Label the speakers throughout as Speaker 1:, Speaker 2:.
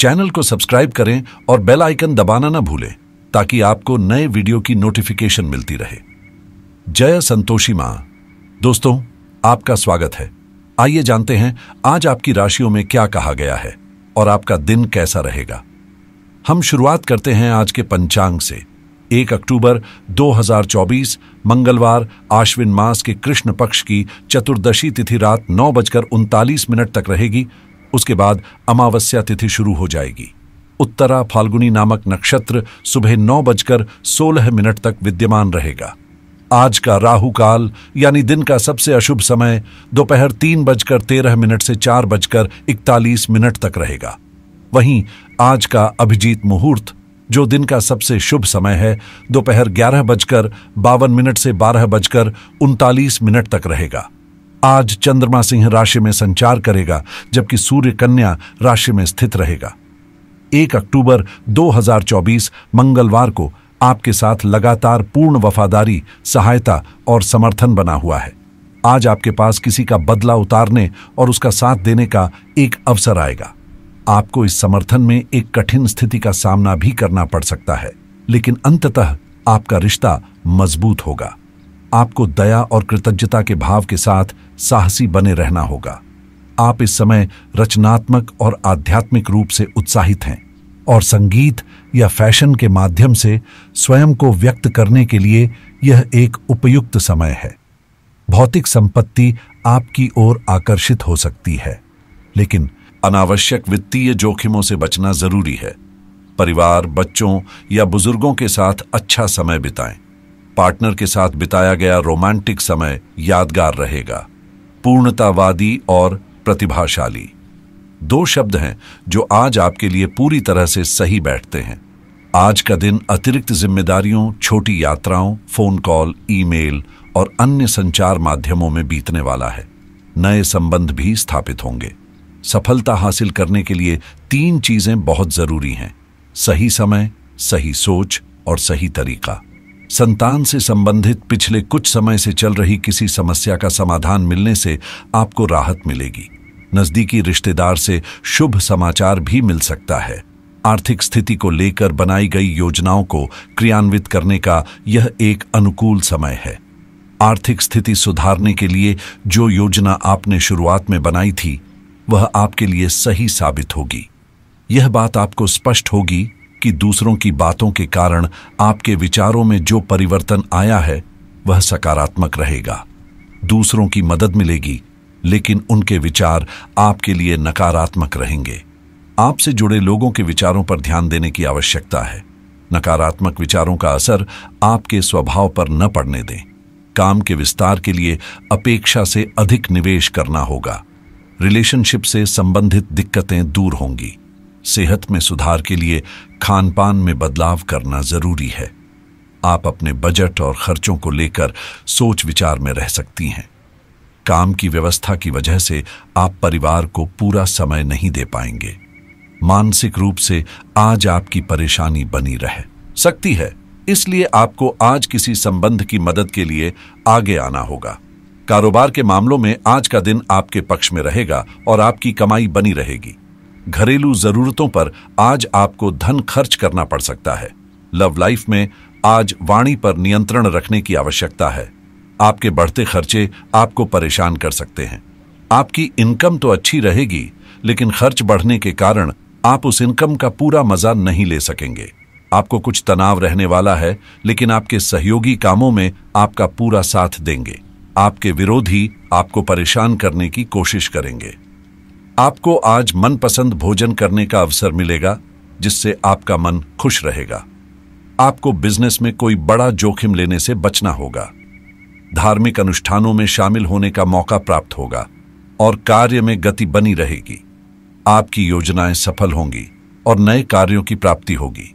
Speaker 1: Channel को subscribe करें और बेल आइकन दबाना ना भूलें ताकि आपको नए वीडियो की नोटिफिकेशन मिलती रहे जय संतोषी मां दोस्तों आपका स्वागत है आइए जानते हैं आज आपकी राशियों में क्या कहा गया है और आपका दिन कैसा रहेगा हम शुरुआत करते हैं आज के पंचांग से एक अक्टूबर 2024 मंगलवार आश्विन मास के कृष्ण पक्ष की चतुर्दशी तिथि रात नौ बजकर उनतालीस मिनट तक रहेगी उसके बाद अमावस्या तिथि शुरू हो जाएगी उत्तरा फाल्गुनी नामक नक्षत्र सुबह नौ बजकर सोलह मिनट तक विद्यमान रहेगा आज का राहु काल यानी दिन का सबसे अशुभ समय दोपहर तीन बजकर तेरह मिनट से चार बजकर इकतालीस मिनट तक रहेगा वहीं आज का अभिजीत मुहूर्त जो दिन का सबसे शुभ समय है दोपहर ग्यारह बजकर बावन मिनट से बारह बजकर उनतालीस मिनट तक रहेगा आज चंद्रमा सिंह राशि में संचार करेगा जबकि सूर्य कन्या राशि में स्थित रहेगा एक अक्टूबर 2024 मंगलवार को आपके साथ लगातार पूर्ण वफादारी सहायता और समर्थन बना हुआ है आज आपके पास किसी का बदला उतारने और उसका साथ देने का एक अवसर आएगा आपको इस समर्थन में एक कठिन स्थिति का सामना भी करना पड़ सकता है लेकिन अंततः आपका रिश्ता मजबूत होगा आपको दया और कृतज्ञता के भाव के साथ साहसी बने रहना होगा आप इस समय रचनात्मक और आध्यात्मिक रूप से उत्साहित हैं और संगीत या फैशन के माध्यम से स्वयं को व्यक्त करने के लिए यह एक उपयुक्त समय है भौतिक संपत्ति आपकी ओर आकर्षित हो सकती है लेकिन अनावश्यक वित्तीय जोखिमों से बचना जरूरी है परिवार बच्चों या बुजुर्गों के साथ अच्छा समय बिताएं पार्टनर के साथ बिताया गया रोमांटिक समय यादगार रहेगा पूर्णतावादी और प्रतिभाशाली दो शब्द हैं जो आज आपके लिए पूरी तरह से सही बैठते हैं आज का दिन अतिरिक्त जिम्मेदारियों छोटी यात्राओं फोन कॉल ईमेल और अन्य संचार माध्यमों में बीतने वाला है नए संबंध भी स्थापित होंगे सफलता हासिल करने के लिए तीन चीजें बहुत जरूरी हैं सही समय सही सोच और सही तरीका संतान से संबंधित पिछले कुछ समय से चल रही किसी समस्या का समाधान मिलने से आपको राहत मिलेगी नजदीकी रिश्तेदार से शुभ समाचार भी मिल सकता है आर्थिक स्थिति को लेकर बनाई गई योजनाओं को क्रियान्वित करने का यह एक अनुकूल समय है आर्थिक स्थिति सुधारने के लिए जो योजना आपने शुरुआत में बनाई थी वह आपके लिए सही साबित होगी यह बात आपको स्पष्ट होगी कि दूसरों की बातों के कारण आपके विचारों में जो परिवर्तन आया है वह सकारात्मक रहेगा दूसरों की मदद मिलेगी लेकिन उनके विचार आपके लिए नकारात्मक रहेंगे आपसे जुड़े लोगों के विचारों पर ध्यान देने की आवश्यकता है नकारात्मक विचारों का असर आपके स्वभाव पर न पड़ने दें काम के विस्तार के लिए अपेक्षा से अधिक निवेश करना होगा रिलेशनशिप से संबंधित दिक्कतें दूर होंगी सेहत में सुधार के लिए खान पान में बदलाव करना ज़रूरी है आप अपने बजट और खर्चों को लेकर सोच विचार में रह सकती हैं काम की व्यवस्था की वजह से आप परिवार को पूरा समय नहीं दे पाएंगे मानसिक रूप से आज आपकी परेशानी बनी रह सकती है इसलिए आपको आज किसी संबंध की मदद के लिए आगे आना होगा कारोबार के मामलों में आज का दिन आपके पक्ष में रहेगा और आपकी कमाई बनी रहेगी घरेलू जरूरतों पर आज आपको धन खर्च करना पड़ सकता है लव लाइफ में आज वाणी पर नियंत्रण रखने की आवश्यकता है आपके बढ़ते खर्चे आपको परेशान कर सकते हैं आपकी इनकम तो अच्छी रहेगी लेकिन खर्च बढ़ने के कारण आप उस इनकम का पूरा मजा नहीं ले सकेंगे आपको कुछ तनाव रहने वाला है लेकिन आपके सहयोगी कामों में आपका पूरा साथ देंगे आपके विरोधी आपको परेशान करने की कोशिश करेंगे आपको आज मनपसंद भोजन करने का अवसर मिलेगा जिससे आपका मन खुश रहेगा आपको बिजनेस में कोई बड़ा जोखिम लेने से बचना होगा धार्मिक अनुष्ठानों में शामिल होने का मौका प्राप्त होगा और कार्य में गति बनी रहेगी आपकी योजनाएं सफल होंगी और नए कार्यों की प्राप्ति होगी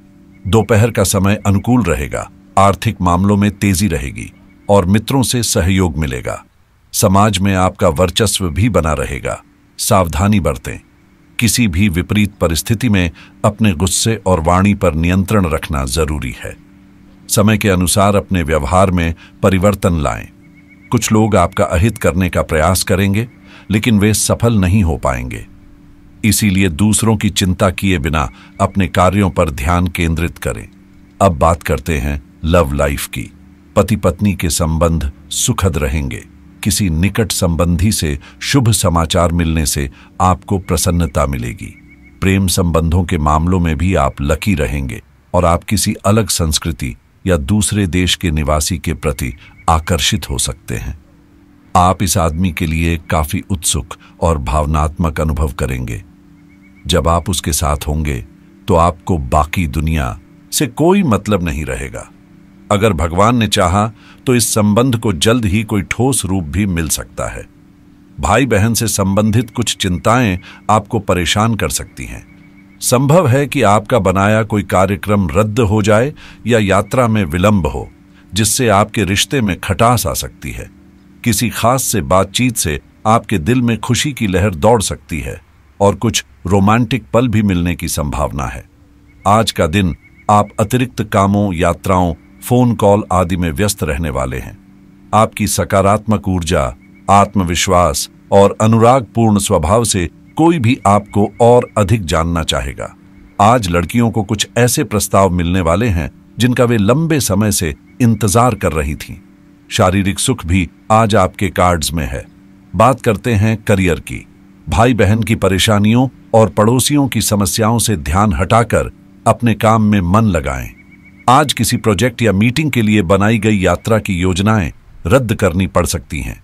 Speaker 1: दोपहर का समय अनुकूल रहेगा आर्थिक मामलों में तेजी रहेगी और मित्रों से सहयोग मिलेगा समाज में आपका वर्चस्व भी बना रहेगा सावधानी बरतें किसी भी विपरीत परिस्थिति में अपने गुस्से और वाणी पर नियंत्रण रखना जरूरी है समय के अनुसार अपने व्यवहार में परिवर्तन लाएं कुछ लोग आपका अहित करने का प्रयास करेंगे लेकिन वे सफल नहीं हो पाएंगे इसीलिए दूसरों की चिंता किए बिना अपने कार्यों पर ध्यान केंद्रित करें अब बात करते हैं लव लाइफ की पति पत्नी के संबंध सुखद रहेंगे किसी निकट संबंधी से शुभ समाचार मिलने से आपको प्रसन्नता मिलेगी प्रेम संबंधों के मामलों में भी आप लकी रहेंगे और आप किसी अलग संस्कृति या दूसरे देश के निवासी के प्रति आकर्षित हो सकते हैं आप इस आदमी के लिए काफी उत्सुक और भावनात्मक अनुभव करेंगे जब आप उसके साथ होंगे तो आपको बाकी दुनिया से कोई मतलब नहीं रहेगा अगर भगवान ने चाहा तो इस संबंध को जल्द ही कोई ठोस रूप भी मिल सकता है भाई बहन से संबंधित कुछ चिंताएं आपको परेशान कर सकती हैं संभव है कि आपका बनाया कोई कार्यक्रम रद्द हो जाए या यात्रा में विलंब हो जिससे आपके रिश्ते में खटास आ सकती है किसी खास से बातचीत से आपके दिल में खुशी की लहर दौड़ सकती है और कुछ रोमांटिक पल भी मिलने की संभावना है आज का दिन आप अतिरिक्त कामों यात्राओं फोन कॉल आदि में व्यस्त रहने वाले हैं आपकी सकारात्मक ऊर्जा आत्मविश्वास और अनुरागपूर्ण स्वभाव से कोई भी आपको और अधिक जानना चाहेगा आज लड़कियों को कुछ ऐसे प्रस्ताव मिलने वाले हैं जिनका वे लंबे समय से इंतजार कर रही थीं। शारीरिक सुख भी आज आपके कार्ड्स में है बात करते हैं करियर की भाई बहन की परेशानियों और पड़ोसियों की समस्याओं से ध्यान हटाकर अपने काम में मन लगाएं। आज किसी प्रोजेक्ट या मीटिंग के लिए बनाई गई यात्रा की योजनाएं रद्द करनी पड़ सकती हैं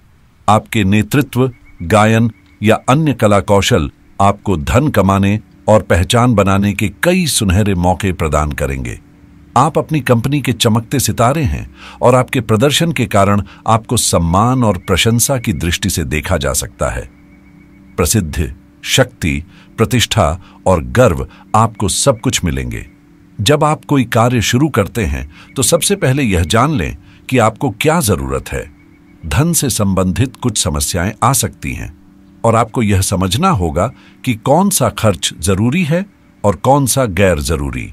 Speaker 1: आपके नेतृत्व गायन या अन्य कला कौशल आपको धन कमाने और पहचान बनाने के कई सुनहरे मौके प्रदान करेंगे आप अपनी कंपनी के चमकते सितारे हैं और आपके प्रदर्शन के कारण आपको सम्मान और प्रशंसा की दृष्टि से देखा जा सकता है प्रसिद्ध शक्ति प्रतिष्ठा और गर्व आपको सब कुछ मिलेंगे जब आप कोई कार्य शुरू करते हैं तो सबसे पहले यह जान लें कि आपको क्या जरूरत है धन से संबंधित कुछ समस्याएं आ सकती हैं और आपको यह समझना होगा कि कौन सा खर्च जरूरी है और कौन सा गैर जरूरी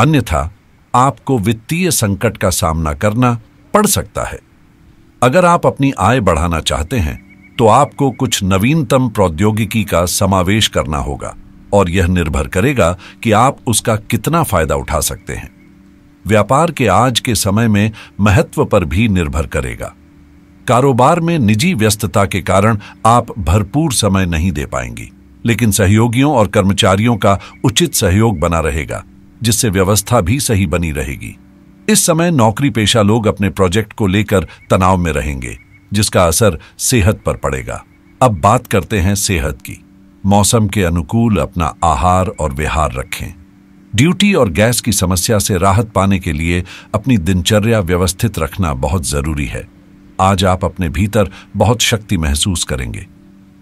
Speaker 1: अन्यथा आपको वित्तीय संकट का सामना करना पड़ सकता है अगर आप अपनी आय बढ़ाना चाहते हैं तो आपको कुछ नवीनतम प्रौद्योगिकी का समावेश करना होगा और यह निर्भर करेगा कि आप उसका कितना फायदा उठा सकते हैं व्यापार के आज के समय में महत्व पर भी निर्भर करेगा कारोबार में निजी व्यस्तता के कारण आप भरपूर समय नहीं दे पाएंगी लेकिन सहयोगियों और कर्मचारियों का उचित सहयोग बना रहेगा जिससे व्यवस्था भी सही बनी रहेगी इस समय नौकरी पेशा लोग अपने प्रोजेक्ट को लेकर तनाव में रहेंगे जिसका असर सेहत पर पड़ेगा अब बात करते हैं सेहत की मौसम के अनुकूल अपना आहार और विहार रखें ड्यूटी और गैस की समस्या से राहत पाने के लिए अपनी दिनचर्या व्यवस्थित रखना बहुत जरूरी है आज आप अपने भीतर बहुत शक्ति महसूस करेंगे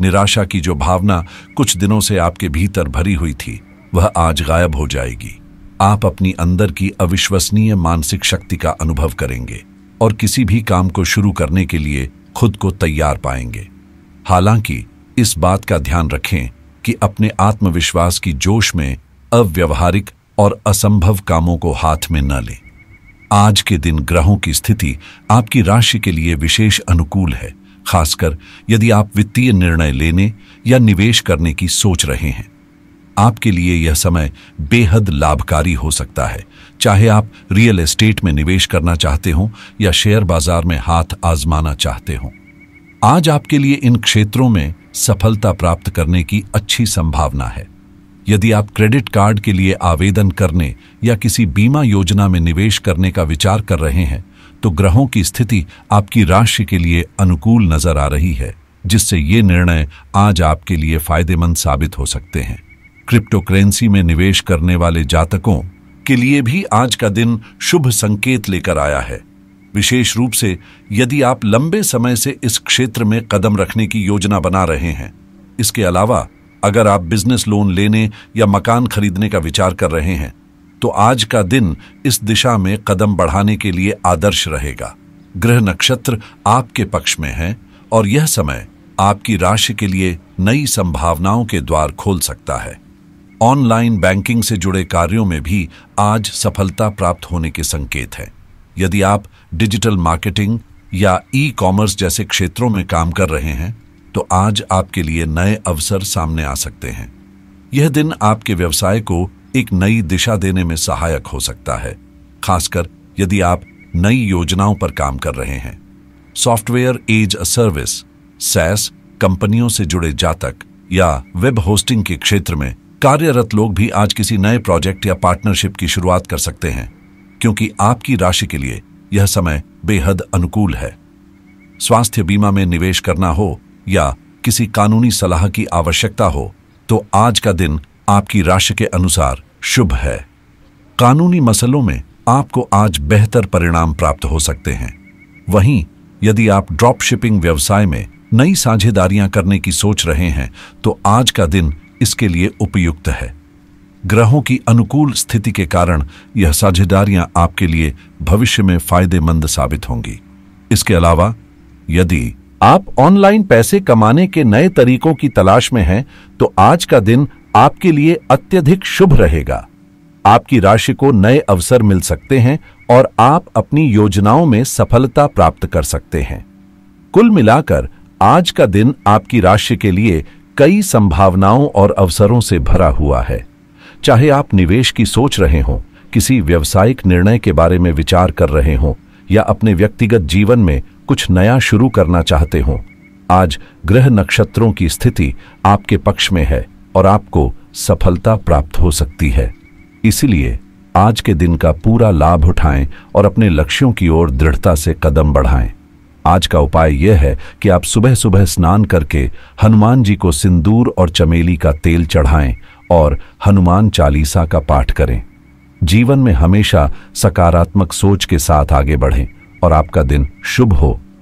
Speaker 1: निराशा की जो भावना कुछ दिनों से आपके भीतर भरी हुई थी वह आज गायब हो जाएगी आप अपनी अंदर की अविश्वसनीय मानसिक शक्ति का अनुभव करेंगे और किसी भी काम को शुरू करने के लिए खुद को तैयार पाएंगे हालांकि इस बात का ध्यान रखें कि अपने आत्मविश्वास की जोश में अव्यवहारिक और असंभव कामों को हाथ में न लें आज के दिन ग्रहों की स्थिति आपकी राशि के लिए विशेष अनुकूल है खासकर यदि आप वित्तीय निर्णय लेने या निवेश करने की सोच रहे हैं आपके लिए यह समय बेहद लाभकारी हो सकता है चाहे आप रियल एस्टेट में निवेश करना चाहते हों या शेयर बाजार में हाथ आजमाना चाहते हों आज आपके लिए इन क्षेत्रों में सफलता प्राप्त करने की अच्छी संभावना है यदि आप क्रेडिट कार्ड के लिए आवेदन करने या किसी बीमा योजना में निवेश करने का विचार कर रहे हैं तो ग्रहों की स्थिति आपकी राशि के लिए अनुकूल नजर आ रही है जिससे ये निर्णय आज आपके लिए फायदेमंद साबित हो सकते हैं क्रिप्टोकरेंसी में निवेश करने वाले जातकों के लिए भी आज का दिन शुभ संकेत लेकर आया है विशेष रूप से यदि आप लंबे समय से इस क्षेत्र में कदम रखने की योजना बना रहे हैं इसके अलावा अगर आप बिजनेस लोन लेने या मकान खरीदने का विचार कर रहे हैं तो आज का दिन इस दिशा में कदम बढ़ाने के लिए आदर्श रहेगा ग्रह नक्षत्र आपके पक्ष में है और यह समय आपकी राशि के लिए नई संभावनाओं के द्वार खोल सकता है ऑनलाइन बैंकिंग से जुड़े कार्यों में भी आज सफलता प्राप्त होने के संकेत हैं यदि आप डिजिटल मार्केटिंग या ई कॉमर्स जैसे क्षेत्रों में काम कर रहे हैं तो आज आपके लिए नए अवसर सामने आ सकते हैं यह दिन आपके व्यवसाय को एक नई दिशा देने में सहायक हो सकता है खासकर यदि आप नई योजनाओं पर काम कर रहे हैं software as a service SaaS कंपनियों से जुड़े जातक या वेब होस्टिंग के क्षेत्र में कार्यरत लोग भी आज किसी नए प्रोजेक्ट या पार्टनरशिप की शुरुआत कर सकते हैं क्योंकि आपकी राशि के लिए यह समय बेहद अनुकूल है स्वास्थ्य बीमा में निवेश करना हो या किसी कानूनी सलाह की आवश्यकता हो तो आज का दिन आपकी राशि के अनुसार शुभ है कानूनी मसलों में आपको आज बेहतर परिणाम प्राप्त हो सकते हैं वहीं यदि आप ड्रॉप शिपिंग व्यवसाय में नई साझेदारियां करने की सोच रहे हैं तो आज का दिन इसके लिए उपयुक्त है ग्रहों की अनुकूल स्थिति के कारण यह साझेदारियां आपके लिए भविष्य में फायदेमंद साबित होंगी इसके अलावा यदि आप ऑनलाइन पैसे कमाने के नए तरीकों की तलाश में हैं तो आज का दिन आपके लिए अत्यधिक शुभ रहेगा आपकी राशि को नए अवसर मिल सकते हैं और आप अपनी योजनाओं में सफलता प्राप्त कर सकते हैं कुल मिलाकर आज का दिन आपकी राशि के लिए कई संभावनाओं और अवसरों से भरा हुआ है चाहे आप निवेश की सोच रहे हों किसी व्यवसायिक निर्णय के बारे में विचार कर रहे हों या अपने व्यक्तिगत जीवन में कुछ नया शुरू करना चाहते हों आज ग्रह नक्षत्रों की स्थिति आपके पक्ष में है और आपको सफलता प्राप्त हो सकती है इसलिए आज के दिन का पूरा लाभ उठाएं और अपने लक्ष्यों की ओर दृढ़ता से कदम बढ़ाएं आज का उपाय यह है कि आप सुबह सुबह स्नान करके हनुमान जी को सिंदूर और चमेली का तेल चढ़ाएं और हनुमान चालीसा का पाठ करें जीवन में हमेशा सकारात्मक सोच के साथ आगे बढ़ें और आपका दिन शुभ हो